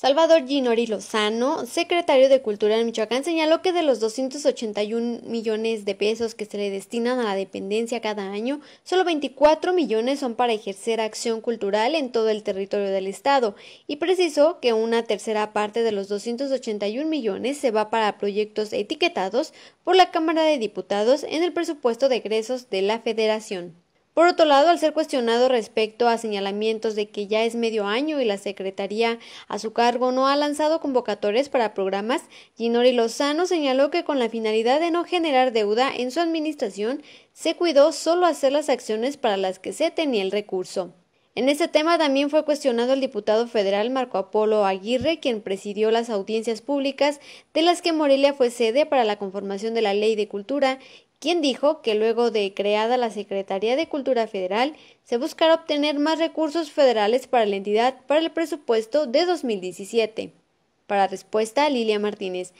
Salvador Ginori Lozano, secretario de Cultura en Michoacán, señaló que de los 281 millones de pesos que se le destinan a la dependencia cada año, solo 24 millones son para ejercer acción cultural en todo el territorio del Estado y precisó que una tercera parte de los 281 millones se va para proyectos etiquetados por la Cámara de Diputados en el presupuesto de egresos de la Federación. Por otro lado, al ser cuestionado respecto a señalamientos de que ya es medio año y la Secretaría a su cargo no ha lanzado convocatorias para programas, Ginori Lozano señaló que con la finalidad de no generar deuda en su administración, se cuidó solo hacer las acciones para las que se tenía el recurso. En este tema también fue cuestionado el diputado federal Marco Apolo Aguirre, quien presidió las audiencias públicas de las que Morelia fue sede para la conformación de la Ley de Cultura quien dijo que luego de creada la Secretaría de Cultura Federal se buscará obtener más recursos federales para la entidad para el presupuesto de 2017. Para respuesta, Lilia Martínez,